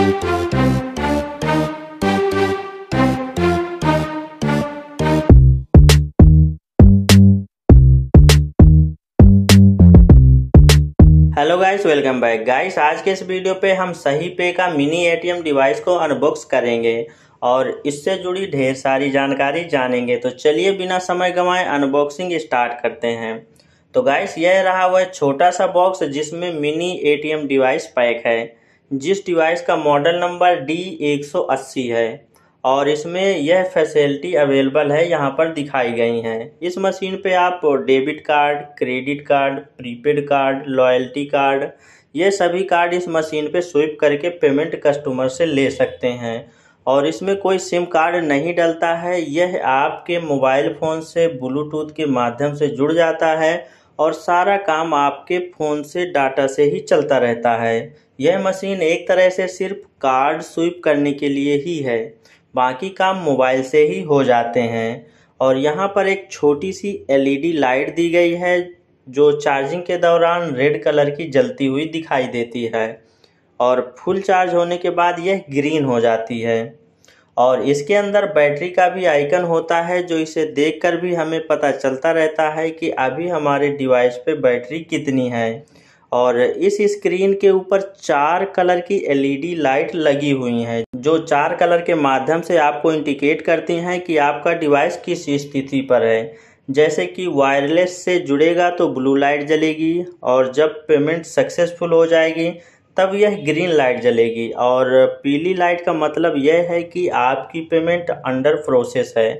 hello guys welcome back guys आज के इस वीडियो पे हम सही पे का मिनी एटीएम डिवाइस को अनबॉक्स करेंगे और इससे जुड़ी ढेर सारी जानकारी जानेंगे तो चलिए बिना समय गंवाए अनबॉक्सिंग स्टार्ट करते हैं तो गाइस यह रहा वह छोटा सा बॉक्स जिसमें मिनी एटीएम डिवाइस पैक है जिस डिवाइस का मॉडल नंबर डी एक सौ अस्सी है और इसमें यह फैसिलिटी अवेलेबल है यहाँ पर दिखाई गई हैं इस मशीन पे आप debit card credit card prepaid card loyalty card ये सभी कार्ड इस मशीन पे स्विप करके पेमेंट कस्टमर से ले सकते हैं और इसमें कोई सिम कार्ड नहीं डलता है यह आपके मोबाइल फ़ोन से ब्लूटूथ के माध्यम से जुड़ जाता है और सारा काम आपके फ़ोन से डाटा से ही चलता रहता है यह मशीन एक तरह से सिर्फ कार्ड स्वीप करने के लिए ही है बाकी काम मोबाइल से ही हो जाते हैं और यहाँ पर एक छोटी सी एलईडी लाइट दी गई है जो चार्जिंग के दौरान रेड कलर की जलती हुई दिखाई देती है और फुल चार्ज होने के बाद यह ग्रीन हो जाती है और इसके अंदर बैटरी का भी आइकन होता है जो इसे देखकर भी हमें पता चलता रहता है कि अभी हमारे डिवाइस पे बैटरी कितनी है और इस स्क्रीन के ऊपर चार कलर की एलईडी लाइट लगी हुई है जो चार कलर के माध्यम से आपको इंडिकेट करती हैं कि आपका डिवाइस किस स्थिति पर है जैसे कि वायरलेस से जुड़ेगा तो ब्लू लाइट जलेगी और जब पेमेंट सक्सेसफुल हो जाएगी तब यह ग्रीन लाइट जलेगी और पीली लाइट का मतलब यह है कि आपकी पेमेंट अंडर प्रोसेस है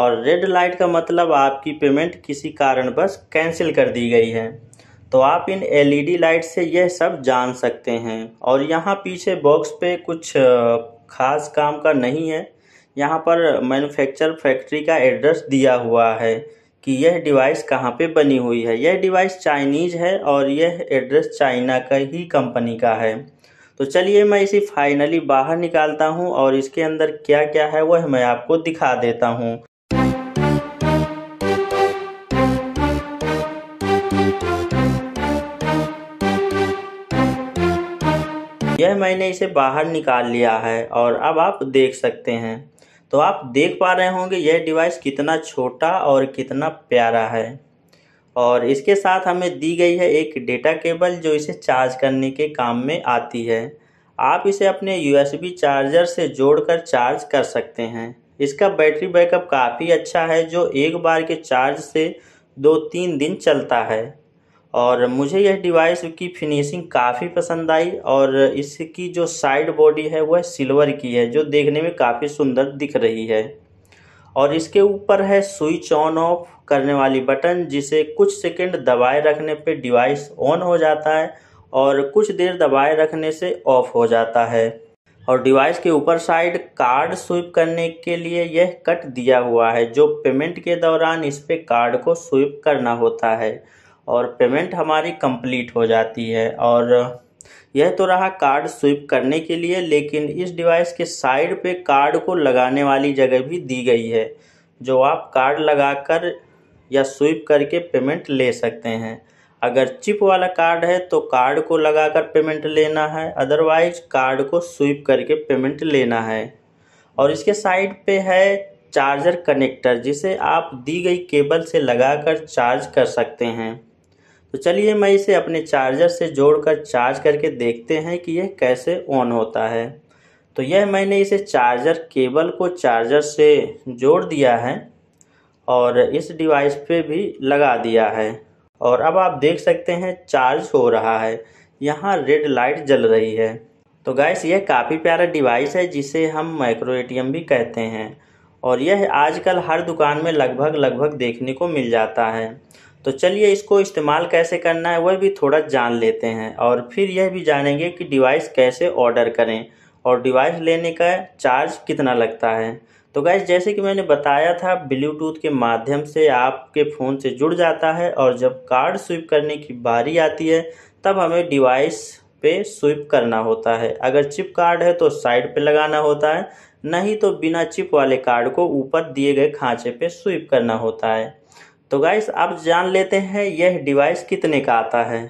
और रेड लाइट का मतलब आपकी पेमेंट किसी कारणवश कैंसिल कर दी गई है तो आप इन एलईडी लाइट से यह सब जान सकते हैं और यहाँ पीछे बॉक्स पे कुछ खास काम का नहीं है यहाँ पर मैन्युफैक्चर फैक्ट्री का एड्रेस दिया हुआ है कि यह डिवाइस कहाँ पे बनी हुई है यह डिवाइस चाइनीज है और यह एड्रेस चाइना का ही कंपनी का है तो चलिए मैं इसे फाइनली बाहर निकालता हूँ और इसके अंदर क्या क्या है वह मैं आपको दिखा देता हूँ मैंने इसे बाहर निकाल लिया है और अब आप देख सकते हैं तो आप देख पा रहे होंगे यह डिवाइस कितना छोटा और कितना प्यारा है और इसके साथ हमें दी गई है एक डेटा केबल जो इसे चार्ज करने के काम में आती है आप इसे अपने यूएसबी चार्जर से जोड़कर चार्ज कर सकते हैं इसका बैटरी बैकअप काफ़ी अच्छा है जो एक बार के चार्ज से दो तीन दिन चलता है और मुझे यह डिवाइस की फिनिशिंग काफ़ी पसंद आई और इसकी जो साइड बॉडी है वह सिल्वर की है जो देखने में काफ़ी सुंदर दिख रही है और इसके ऊपर है स्विच ऑन ऑफ करने वाली बटन जिसे कुछ सेकंड दबाए रखने पे डिवाइस ऑन हो जाता है और कुछ देर दबाए रखने से ऑफ हो जाता है और डिवाइस के ऊपर साइड कार्ड स्विप करने के लिए यह कट दिया हुआ है जो पेमेंट के दौरान इस पर कार्ड को स्विप करना होता है और पेमेंट हमारी कंप्लीट हो जाती है और यह तो रहा कार्ड स्विप करने के लिए लेकिन इस डिवाइस के साइड पे कार्ड को लगाने वाली जगह भी दी गई है जो आप कार्ड लगाकर या स्विप करके पेमेंट ले सकते हैं अगर चिप वाला कार्ड है तो कार्ड को लगाकर पेमेंट लेना है अदरवाइज कार्ड को स्विप करके पेमेंट लेना है और इसके साइड पे है चार्जर कनेक्टर जिसे आप दी गई केबल से लगाकर चार्ज कर सकते हैं तो चलिए मैं इसे अपने चार्जर से जोड़कर चार्ज करके देखते हैं कि यह कैसे ऑन होता है तो यह मैंने इसे चार्जर केबल को चार्जर से जोड़ दिया है और इस डिवाइस पे भी लगा दिया है और अब आप देख सकते हैं चार्ज हो रहा है यहाँ रेड लाइट जल रही है तो गैस यह काफ़ी प्यारा डिवाइस है जिसे हम माइक्रो एटीएम भी कहते हैं और यह आजकल हर दुकान में लगभग लगभग देखने को मिल जाता है तो चलिए इसको इस्तेमाल कैसे करना है वह भी थोड़ा जान लेते हैं और फिर यह भी जानेंगे कि डिवाइस कैसे ऑर्डर करें और डिवाइस लेने का चार्ज कितना लगता है तो गैस जैसे कि मैंने बताया था ब्लूटूथ के माध्यम से आपके फ़ोन से जुड़ जाता है और जब कार्ड स्विप करने की बारी आती है तब हमें डिवाइस पे स्विप करना होता है अगर चिप कार्ड है तो साइड पे लगाना होता है नहीं तो बिना चिप वाले कार्ड को ऊपर दिए गए खांचे पे स्विप करना होता है तो गाइस अब जान लेते हैं यह डिवाइस कितने का आता है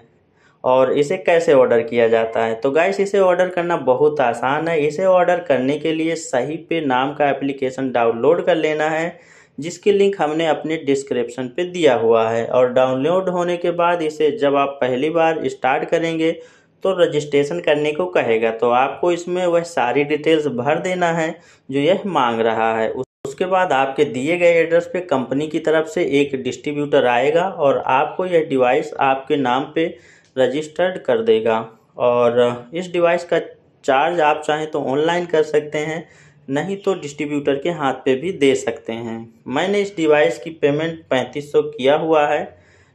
और इसे कैसे ऑर्डर किया जाता है तो गाइस इसे ऑर्डर करना बहुत आसान है इसे ऑर्डर करने के लिए सही पे नाम का एप्लीकेशन डाउनलोड कर लेना है जिसकी लिंक हमने अपने डिस्क्रिप्शन पे दिया हुआ है और डाउनलोड होने के बाद इसे जब आप पहली बार स्टार्ट करेंगे तो रजिस्ट्रेशन करने को कहेगा तो आपको इसमें वह सारी डिटेल्स भर देना है जो यह मांग रहा है उसके बाद आपके दिए गए एड्रेस पे कंपनी की तरफ से एक डिस्ट्रीब्यूटर आएगा और आपको यह डिवाइस आपके नाम पे रजिस्टर्ड कर देगा और इस डिवाइस का चार्ज आप चाहें तो ऑनलाइन कर सकते हैं नहीं तो डिस्ट्रीब्यूटर के हाथ पे भी दे सकते हैं मैंने इस डिवाइस की पेमेंट पैंतीस किया हुआ है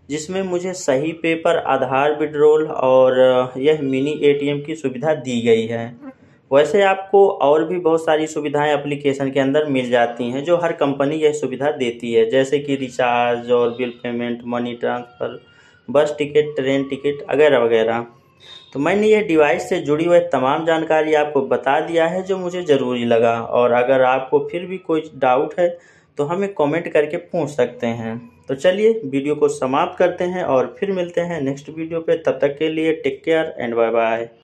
जिसमें मुझे सही पेपर आधार विड्रोल और यह मिनी एटीएम की सुविधा दी गई है वैसे आपको और भी बहुत सारी सुविधाएं एप्लीकेशन के अंदर मिल जाती हैं जो हर कंपनी यह सुविधा देती है जैसे कि रिचार्ज और bill payment money transfer bus ticket train ticket वगैरह वगैरह तो मैंने ये डिवाइस से जुड़ी हुई तमाम जानकारी आपको बता दिया है जो मुझे ज़रूरी लगा और अगर आपको फिर भी कोई डाउट है तो हमें कॉमेंट करके पूछ सकते हैं तो चलिए वीडियो को समाप्त करते हैं और फिर मिलते हैं नेक्स्ट वीडियो पे तब तक के लिए take care and bye bye